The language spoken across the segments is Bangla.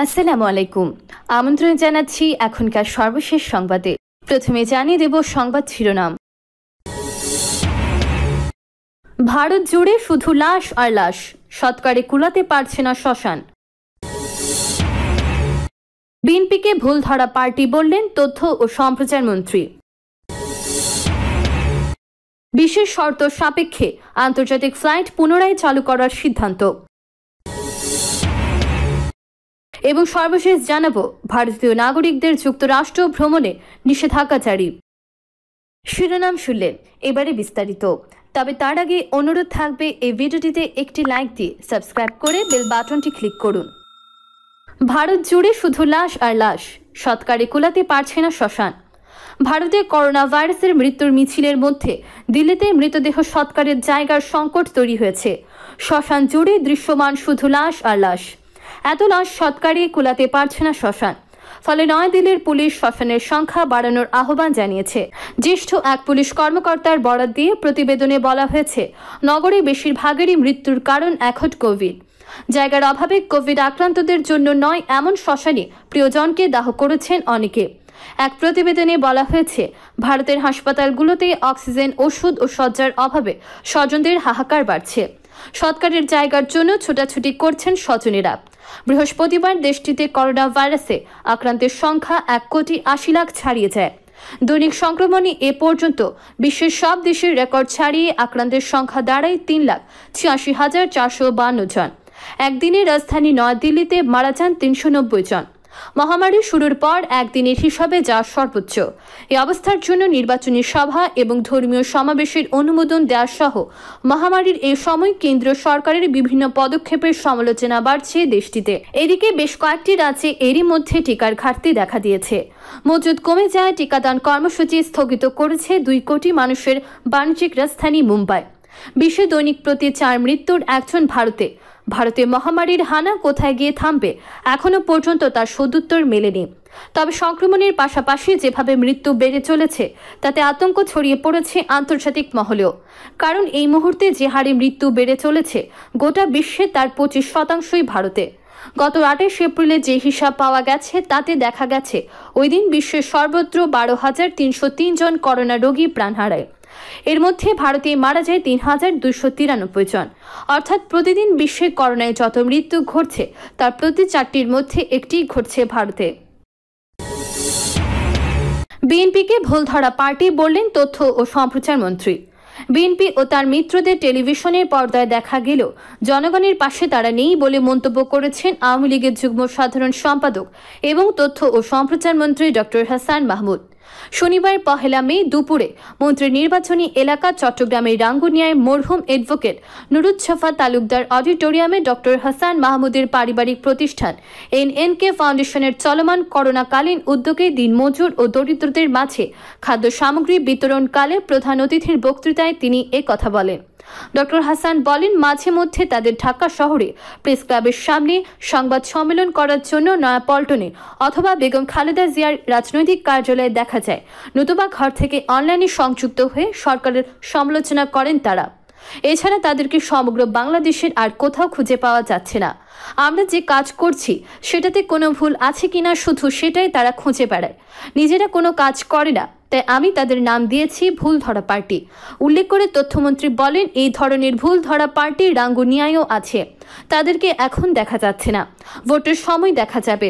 আসসালামু আলাইকুম আমন্ত্রণ জানাচ্ছি এখনকার সর্বশেষ সংবাদে প্রথমে জানিয়ে দেব সংবাদ শিরোনাম ভারত জুড়ে শুধু লাশ আর লাশ সৎকারে কুলাতে পারছে না শ্মশান বিএনপিকে ভুল ধরা পার্টি বললেন তথ্য ও সম্প্রচার মন্ত্রী বিশেষ শর্ত সাপেক্ষে আন্তর্জাতিক ফ্লাইট পুনরায় চালু করার সিদ্ধান্ত এবং সর্বশেষ জানাব ভারতীয় নাগরিকদের যুক্তরাষ্ট্র ভ্রমণে নিষেধাজ্ঞাচারী শিরোনাম শুনলেন এবারে বিস্তারিত তবে তার আগে অনুরোধ থাকবে এই ভিডিওটিতে একটি লাইক দিয়ে সাবস্ক্রাইব করে বেল বাটনটি ক্লিক করুন ভারত জুড়ে শুধু লাশ আর লাশ সৎকারে কোলাতে পারছে না শ্মশান ভারতে করোনা ভাইরাসের মৃত্যুর মিছিলের মধ্যে দিল্লিতে মৃতদেহ সৎকারের জায়গার সংকট তৈরি হয়েছে শ্মশান জুড়ে দৃশ্যমান শুধু লাশ আর লাশ এত লাশ সৎকারে কুলাতে পারছে না শ্মশান ফলে নয় দিলের পুলিশ শ্মশানের সংখ্যা বাড়ানোর আহ্বান জানিয়েছে জ্যেষ্ঠ এক পুলিশ কর্মকর্তার বরাত দিয়ে প্রতিবেদনে বলা হয়েছে নগরে বেশিরভাগেরই মৃত্যুর কারণ এখন কোভিড জায়গার অভাবে কোভিড আক্রান্তদের জন্য নয় এমন শ্মশানে প্রিয়জনকে দাহ করেছেন অনেকে এক প্রতিবেদনে বলা হয়েছে ভারতের হাসপাতালগুলোতে অক্সিজেন ওষুধ ও শয্যার অভাবে স্বজনদের হাহাকার বাড়ছে সৎকারের জায়গার জন্য ছোটাছুটি করছেন স্বজনেরা বৃহস্পতিবার দেশটিতে করোনা ভাইরাসে আক্রান্তের সংখ্যা এক কোটি আশি লাখ ছাড়িয়ে যায় দৈনিক সংক্রমণে এ পর্যন্ত বিশ্বের সব দেশের রেকর্ড ছাড়িয়ে আক্রান্তের সংখ্যা দাঁড়ায় তিন লাখ ছিয়াশি হাজার চারশো বান্ন জন একদিনে রাজধানী নয়াদিল্লিতে মারা যান তিনশো নব্বই জন মহামারী শুরুর পর একদিনের হিসাবে যা সর্বোচ্চ এ অবস্থার জন্য নির্বাচনী সভা এবং ধর্মীয় সমাবেশের অনুমোদন দেওয়া সহ মহামারীর এই সময় কেন্দ্র সরকারের বিভিন্ন পদক্ষেপের সমালোচনা বাড়ছে দেশটিতে এদিকে বেশ কয়েকটি রাজ্যে এরই মধ্যে টিকার ঘাটতি দেখা দিয়েছে মজুদ কমে যায় টিকাদান কর্মসূচি স্থগিত করেছে দুই কোটি মানুষের বাণিজ্যিক রাজধানী মুম্বাই বিশ্বে দৈনিক প্রতি চার মৃত্যুর একজন ভারতে ভারতে মহামারীর হানা কোথায় গিয়ে থামবে এখনও পর্যন্ত তার সদুত্তর মেলেনি তবে সংক্রমণের পাশাপাশি যেভাবে মৃত্যু বেড়ে চলেছে তাতে আতঙ্ক ছড়িয়ে পড়েছে আন্তর্জাতিক মহলেও কারণ এই মুহূর্তে যে হারে মৃত্যু বেড়ে চলেছে গোটা বিশ্বে তার পঁচিশ শতাংশই ভারতে গত আঠাশ এপ্রিলে যে হিসাব পাওয়া গেছে তাতে দেখা গেছে ওই দিন বিশ্বের সর্বত্র বারো হাজার তিনশো জন করোনা রোগী প্রাণ হারায় এর মধ্যে ভারতে মারা যায় তিন হাজার দুশো তিরানব্বই জন অর্থাৎ প্রতিদিন বিশ্বে করোনায় যত মৃত্যু ঘটছে তার প্রতি চারটির মধ্যে একটি ঘটছে ভারতে বিএনপিকে ভুল ধরা পার্টি বললেন তথ্য ও সম্প্রচার মন্ত্রী বিএনপি ও তার মিত্রদের টেলিভিশনের পর্দায় দেখা গেল জনগণের পাশে তারা নেই বলে মন্তব্য করেছেন আওয়ামী লীগের যুগ্ম সাধারণ সম্পাদক এবং তথ্য ও সম্প্রচার মন্ত্রী ডক্টর হাসান মাহমুদ শনিবার পহেলা মে দুপুরে মন্ত্রীর নির্বাচনী এলাকা চট্টগ্রামের রাঙ্গুনিয়ায় মরহুম এডভোকেট নুরুজ্জাফা তালুকদার অডিটোরিয়ামে ডক্টর হাসান মাহমুদের পারিবারিক প্রতিষ্ঠান এনএনকে ফাউন্ডেশনের চলমান করোনাকালীন উদ্যোগে দিনমজুর ও দরিদ্রদের মাঝে খাদ্য সামগ্রী বিতরণকালে প্রধান অতিথির বক্তৃতায় তিনি কথা বলেন ডক্টর হাসান বলেন মাঝে মধ্যে তাদের ঢাকা শহরে প্রেস ক্লাবের সামনে সংবাদ সম্মেলন করার জন্য নয়াপল্টনে অথবা বেগম খালেদা জিয়ার রাজনৈতিক কার্যালয়ে দেখা যায় নতুবা ঘর থেকে অনলাইনে সংযুক্ত হয়ে সরকারের সমালোচনা করেন তারা এছাড়া তাদেরকে সমগ্র বাংলাদেশের আর কোথাও খুঁজে পাওয়া যাচ্ছে না আমরা যে কাজ করছি সেটাতে কোনো ভুল আছে কিনা শুধু সেটাই তারা খুঁজে বেড়ায় নিজেরা কোনো কাজ করে না তাই আমি তাদের নাম দিয়েছি ভুল ধরা পার্টি উল্লেখ করে তথ্যমন্ত্রী বলেন এই ধরনের ভুল ধরা পার্টি রাঙ্গুনিয়ায়ও আছে তাদেরকে এখন দেখা যাচ্ছে না ভোটের সময় দেখা যাবে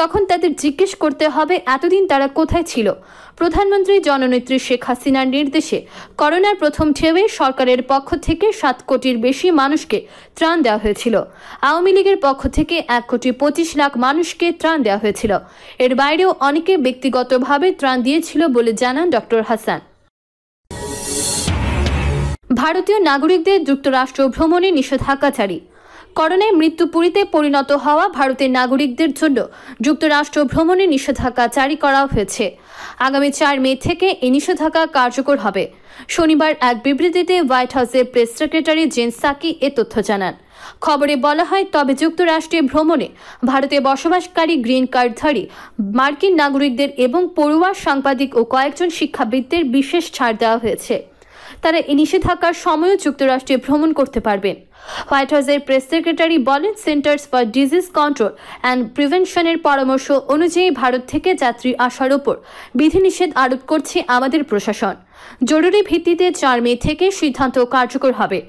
তখন তাদের জিজ্ঞেস করতে হবে এতদিন তারা কোথায় ছিল প্রধানমন্ত্রী জননেত্রী শেখ হাসিনার নির্দেশে করোনার প্রথম ঢেউয়ে সরকারের পক্ষ থেকে সাত কোটির বেশি মানুষকে ত্রাণ দেওয়া হয়েছিল আওয়ামী লীগের পক্ষ থেকে এক কোটি পঁচিশ লাখ মানুষকে ত্রাণ দেওয়া হয়েছিল এর বাইরেও অনেকে ব্যক্তিগতভাবে ত্রাণ দিয়েছিল বলে জানান ডক্টর হাসান ভারতীয় নাগরিকদের যুক্তরাষ্ট্র ভ্রমণে নিষেধাজ্ঞা জারি করোনায় মৃত্যু পুরীতে পরিণত হওয়া ভারতের নাগরিকদের জন্য যুক্তরাষ্ট্র ভ্রমণে নিষেধাজ্ঞা জারি করা হয়েছে আগামী চার মে থেকে এই নিষেধাজ্ঞা কার্যকর হবে শনিবার এক বিবৃতিতে হোয়াইট হাউসের প্রেস সেক্রেটারি জেন সাকি এ তথ্য জানান খবরে বলা হয় তবে যুক্তরাষ্ট্রে ভ্রমণে ভারতে বসবাসকারী গ্রিন কার্ডধারী মার্কিন নাগরিকদের এবং পড়ুয়া সাংবাদিক ও কয়েকজন শিক্ষাবিদদের বিশেষ ছাড় দেওয়া হয়েছে তারা এই নিষেধাজ্ঞার সময়ও যুক্তরাষ্ট্রে ভ্রমণ করতে পারবেন হোয়াইট হাউসের প্রেস সেক্রেটারি বলেন Centers for Disease Control and প্রিভেনশনের পরামর্শ অনুযায়ী ভারত থেকে যাত্রী আসার ওপর বিধিনিষেধ আরোপ করছে আমাদের প্রশাসন জরুরি ভিত্তিতে চার মে থেকে সিদ্ধান্ত কার্যকর হবে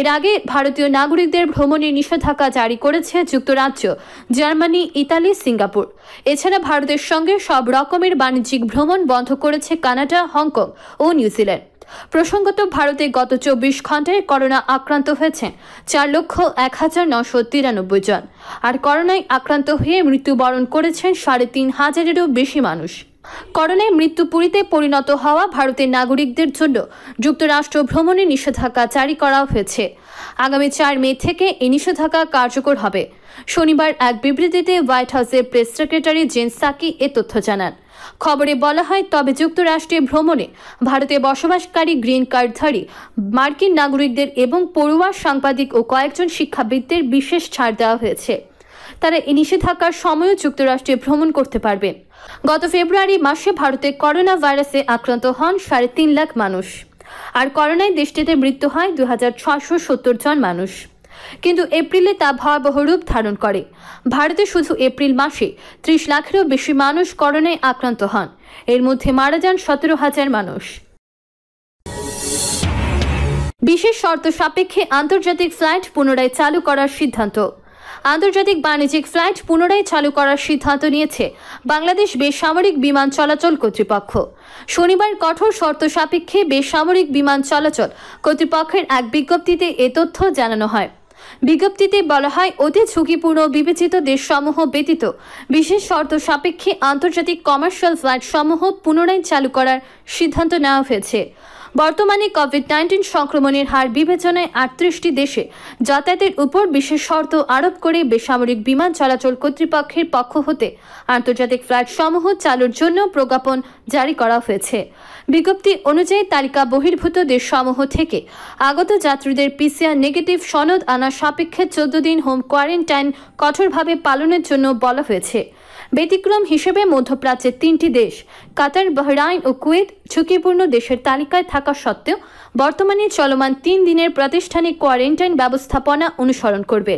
এর আগে ভারতীয় নাগরিকদের ভ্রমণে নিষেধাজ্ঞা জারি করেছে যুক্তরাজ্য জার্মানি ইতালি সিঙ্গাপুর এছাড়া ভারতের সঙ্গে সব রকমের বাণিজ্যিক ভ্রমণ বন্ধ করেছে কানাডা হংকং ও নিউজিল্যান্ড প্রসঙ্গত ভারতে গত চব্বিশ ঘন্টায় করোনা আক্রান্ত হয়েছে চার লক্ষ এক হাজার নশো তিরানব্বই জন আর করোনায় আক্রান্ত হয়ে মৃত্যুবরণ করেছেন সাড়ে তিন হাজারেরও বেশি মানুষ করোনায় মৃত্যু পুরীতে পরিণত হওয়া ভারতের নাগরিকদের জন্য যুক্তরাষ্ট্র ভ্রমণে নিষেধাজ্ঞা জারি করা হয়েছে আগামী চার মে থেকে এই নিষেধাজ্ঞা কার্যকর হবে শনিবার এক বিবৃতিতে হোয়াইট হাউসের প্রেস সেক্রেটারি জেন সাকি এ তথ্য জানান খবরে বলা হয় তবে যুক্তরাষ্ট্রে ভ্রমণে ভারতে বসবাসকারী গ্রিন কার্ডধারী মার্কিন নাগরিকদের এবং পড়ুয়া সাংবাদিক ও কয়েকজন শিক্ষাবিদদের বিশেষ ছাড় দেওয়া হয়েছে তারা এ থাকার সময়ও যুক্তরাষ্ট্রে ভ্রমণ করতে পারবেন গত ফেব্রুয়ারি মাসে ভারতে করোনা ভাইরাসে আক্রান্ত হন সাড়ে তিন লাখ মানুষ আর করোনায় দেশটিতে মৃত্যু হয় দু জন মানুষ কিন্তু এপ্রিলে তা ভয়াবহ রূপ ধারণ করে ভারতে শুধু এপ্রিল মাসে ত্রিশ লাখেরও বেশি মানুষ করোনায় আক্রান্ত হন এর মধ্যে মারা যান সতেরো হাজার মানুষ বিশেষ শর্ত সাপেক্ষে আন্তর্জাতিক ফ্লাইট পুনরায় চালু করার সিদ্ধান্ত আন্তর্জাতিক বাণিজ্যিক ফ্লাইট পুনরায় চালু করার সিদ্ধান্ত নিয়েছে বাংলাদেশ বেসামরিক বিমান চলাচল কর্তৃপক্ষ শনিবার কঠোর শর্ত সাপেক্ষে বেসামরিক বিমান চলাচল কর্তৃপক্ষের এক বিজ্ঞপ্তিতে এ তথ্য জানানো হয় বিজ্ঞপ্তিতে বলা হয় অতি ঝুঁকিপূর্ণ বিবেচিত দেশসমূহ ব্যতীত বিশেষ শর্ত সাপেক্ষে আন্তর্জাতিক কমার্শিয়াল ফ্লাইট সমূহ পুনরায় চালু করার সিদ্ধান্ত নেওয়া হয়েছে বর্তমানে কোভিড নাইন্টিন সংক্রমণের হার বিবেচনায় আটত্রিশটি দেশে যাতায়াতের উপর বিশেষ শর্ত আরোপ করে বেসামরিক বিমান চলাচল কর্তৃপক্ষের পক্ষ হতে আন্তর্জাতিক ফ্লাইট সমূহ চালুর জন্য প্রজ্ঞাপন জারি করা হয়েছে বিজ্ঞপ্তি অনুযায়ী তালিকা বহির্ভূত দেশ সমূহ থেকে আগত যাত্রীদের পিসিআর নেগেটিভ সনদ আনা সাপেক্ষে চোদ্দ দিন হোম কোয়ারেন্টাইন কঠোরভাবে পালনের জন্য বলা হয়েছে ব্যতিক্রম হিসেবে মধ্যপ্রাচ্যের তিনটি দেশ কাতার বাহরাইন ও কুয়েত ঝুঁকিপূর্ণ দেশের তালিকায় থাকা সত্ত্বেও বর্তমানে চলমান তিন দিনের প্রাতিষ্ঠানিক কোয়ারেন্টাইন ব্যবস্থাপনা অনুসরণ করবে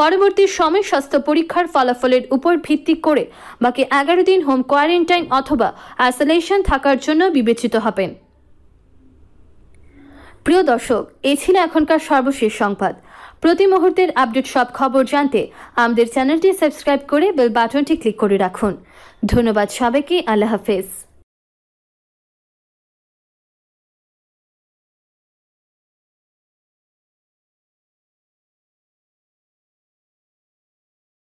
পরবর্তী সময় স্বাস্থ্য পরীক্ষার ফলাফলের উপর ভিত্তি করে বাকি এগারো দিন হোম কোয়ারেন্টাইন অথবা আইসোলেশন থাকার জন্য বিবেচিত হবেন প্রিয় দর্শক এ ছিল এখনকার সর্বশেষ সংবাদ প্রতি মুহূর্তের আপডেট সব খবর জানতে আমাদের চ্যানেলটি সাবস্ক্রাইব করে বেল বাটনটি ক্লিক করে রাখুন ধন্যবাদ সবাইকে আল্লাহ হাফেজ